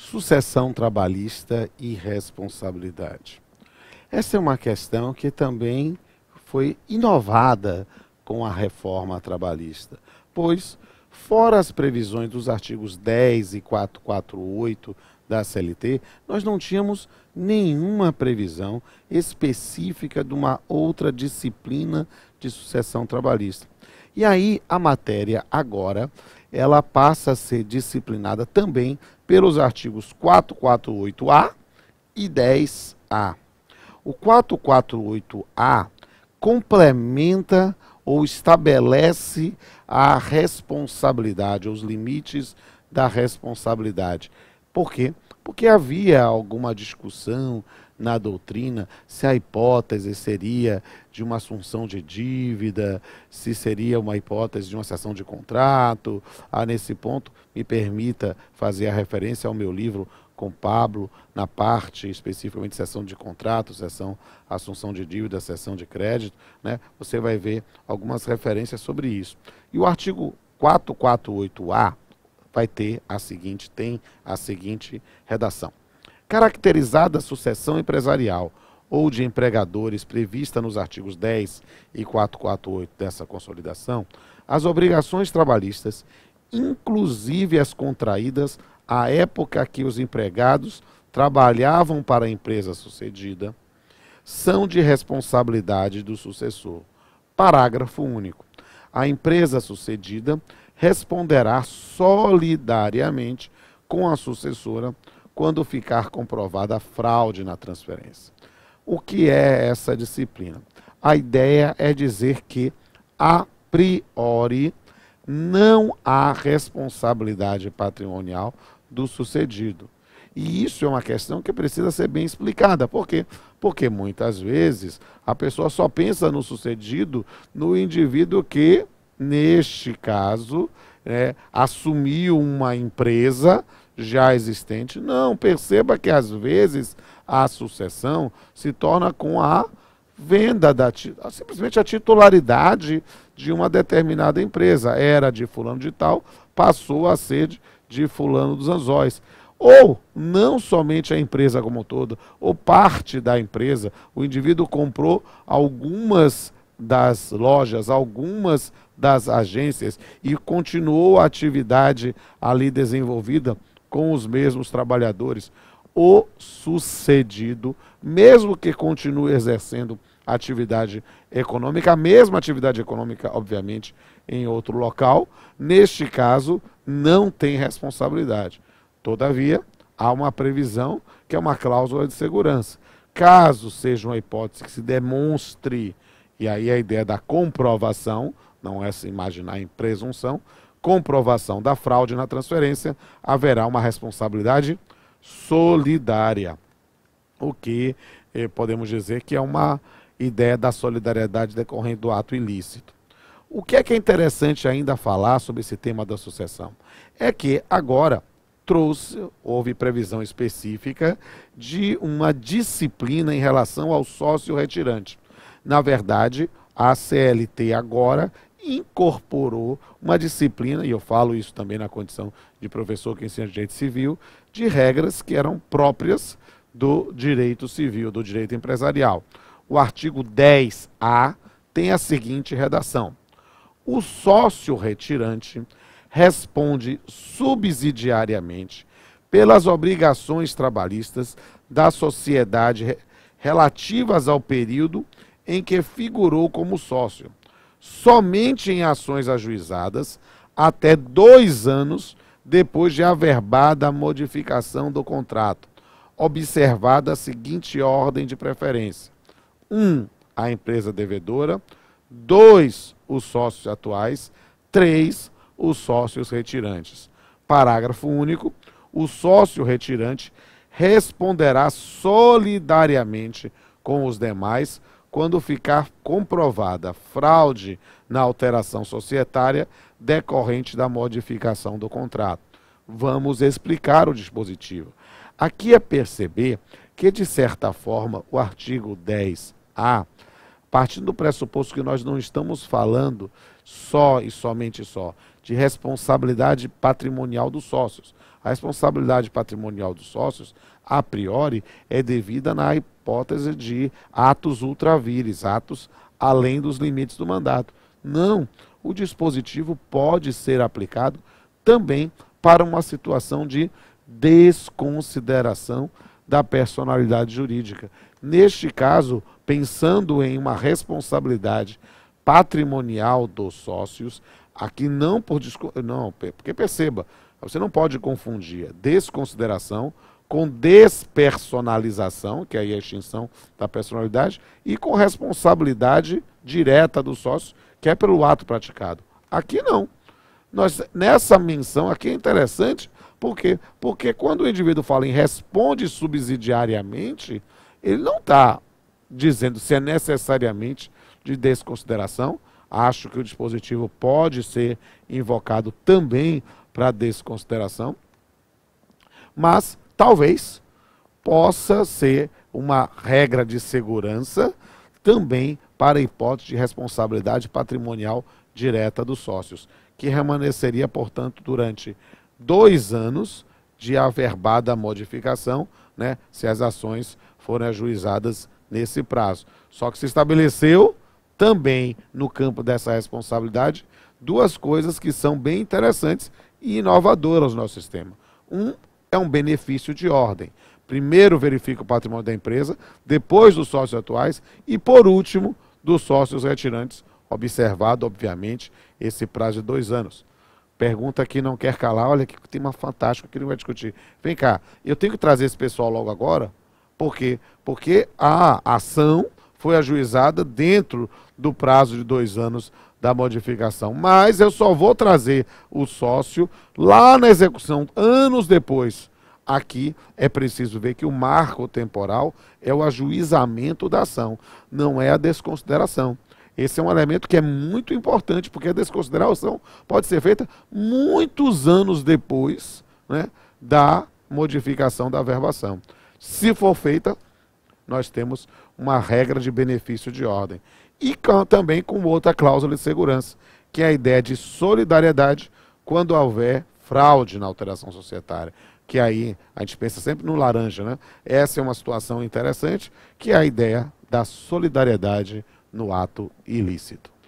sucessão trabalhista e responsabilidade. Essa é uma questão que também foi inovada com a reforma trabalhista, pois, fora as previsões dos artigos 10 e 448 da CLT, nós não tínhamos nenhuma previsão específica de uma outra disciplina de sucessão trabalhista. E aí a matéria agora ela passa a ser disciplinada também pelos artigos 448A e 10A. O 448A complementa ou estabelece a responsabilidade, os limites da responsabilidade. Por quê? Porque havia alguma discussão na doutrina se a hipótese seria de uma assunção de dívida, se seria uma hipótese de uma cessão de contrato. Ah, nesse ponto, me permita fazer a referência ao meu livro com Pablo na parte especificamente sessão de contrato, cessão assunção de dívida, sessão de crédito, né? Você vai ver algumas referências sobre isso. E o artigo 448A vai ter a seguinte tem a seguinte redação caracterizada a sucessão empresarial ou de empregadores prevista nos artigos 10 e 448 dessa consolidação, as obrigações trabalhistas, inclusive as contraídas à época que os empregados trabalhavam para a empresa sucedida, são de responsabilidade do sucessor. Parágrafo único. A empresa sucedida responderá solidariamente com a sucessora quando ficar comprovada a fraude na transferência. O que é essa disciplina? A ideia é dizer que, a priori, não há responsabilidade patrimonial do sucedido. E isso é uma questão que precisa ser bem explicada. Por quê? Porque muitas vezes a pessoa só pensa no sucedido no indivíduo que, neste caso, né, assumiu uma empresa já existente. Não, perceba que às vezes a sucessão se torna com a venda da simplesmente a titularidade de uma determinada empresa. Era de fulano de tal, passou a ser de, de fulano dos anzóis. Ou não somente a empresa como todo, ou parte da empresa, o indivíduo comprou algumas das lojas, algumas das agências e continuou a atividade ali desenvolvida com os mesmos trabalhadores. O sucedido, mesmo que continue exercendo atividade econômica, a mesma atividade econômica, obviamente, em outro local, neste caso, não tem responsabilidade. Todavia, há uma previsão que é uma cláusula de segurança. Caso seja uma hipótese que se demonstre, e aí a ideia da comprovação, não é se imaginar em presunção, comprovação da fraude na transferência, haverá uma responsabilidade solidária. O que eh, podemos dizer que é uma ideia da solidariedade decorrente do ato ilícito. O que é que é interessante ainda falar sobre esse tema da sucessão? É que agora trouxe, houve previsão específica de uma disciplina em relação ao sócio retirante. Na verdade, a CLT agora incorporou uma disciplina, e eu falo isso também na condição de professor que ensina direito civil, de regras que eram próprias do direito civil, do direito empresarial. O artigo 10A tem a seguinte redação: O sócio retirante responde subsidiariamente pelas obrigações trabalhistas da sociedade relativas ao período em que figurou como sócio somente em ações ajuizadas até dois anos depois de averbada a modificação do contrato, observada a seguinte ordem de preferência: 1. Um, a empresa devedora, 2. os sócios atuais, 3. os sócios retirantes. Parágrafo único. O sócio retirante responderá solidariamente com os demais quando ficar comprovada fraude na alteração societária decorrente da modificação do contrato. Vamos explicar o dispositivo. Aqui é perceber que, de certa forma, o artigo 10A, partindo do pressuposto que nós não estamos falando só e somente só de responsabilidade patrimonial dos sócios. A responsabilidade patrimonial dos sócios, a priori, é devida na hipótese hipótese de atos ultravires, atos além dos limites do mandato. Não, o dispositivo pode ser aplicado também para uma situação de desconsideração da personalidade jurídica. Neste caso, pensando em uma responsabilidade patrimonial dos sócios, aqui não por não, porque perceba, você não pode confundir desconsideração com despersonalização, que aí é a extinção da personalidade, e com responsabilidade direta do sócio, que é pelo ato praticado. Aqui não. Nós, nessa menção aqui é interessante, por quê? Porque quando o indivíduo fala em responde subsidiariamente, ele não está dizendo se é necessariamente de desconsideração. Acho que o dispositivo pode ser invocado também para desconsideração. Mas talvez possa ser uma regra de segurança também para a hipótese de responsabilidade patrimonial direta dos sócios, que permaneceria, portanto, durante dois anos de averbada modificação, né, se as ações forem ajuizadas nesse prazo. Só que se estabeleceu também no campo dessa responsabilidade duas coisas que são bem interessantes e inovadoras no nosso sistema. Um é um benefício de ordem. Primeiro verifica o patrimônio da empresa, depois dos sócios atuais e, por último, dos sócios retirantes, observado, obviamente, esse prazo de dois anos. Pergunta que não quer calar, olha que tem uma fantástica que não vai discutir. Vem cá, eu tenho que trazer esse pessoal logo agora? Por quê? Porque a ação foi ajuizada dentro do prazo de dois anos da modificação. Mas eu só vou trazer o sócio lá na execução, anos depois. Aqui é preciso ver que o marco temporal é o ajuizamento da ação, não é a desconsideração. Esse é um elemento que é muito importante, porque a desconsideração pode ser feita muitos anos depois né, da modificação da verbação. Se for feita, nós temos uma regra de benefício de ordem e também com outra cláusula de segurança, que é a ideia de solidariedade quando houver fraude na alteração societária. Que aí a gente pensa sempre no laranja, né? Essa é uma situação interessante, que é a ideia da solidariedade no ato ilícito.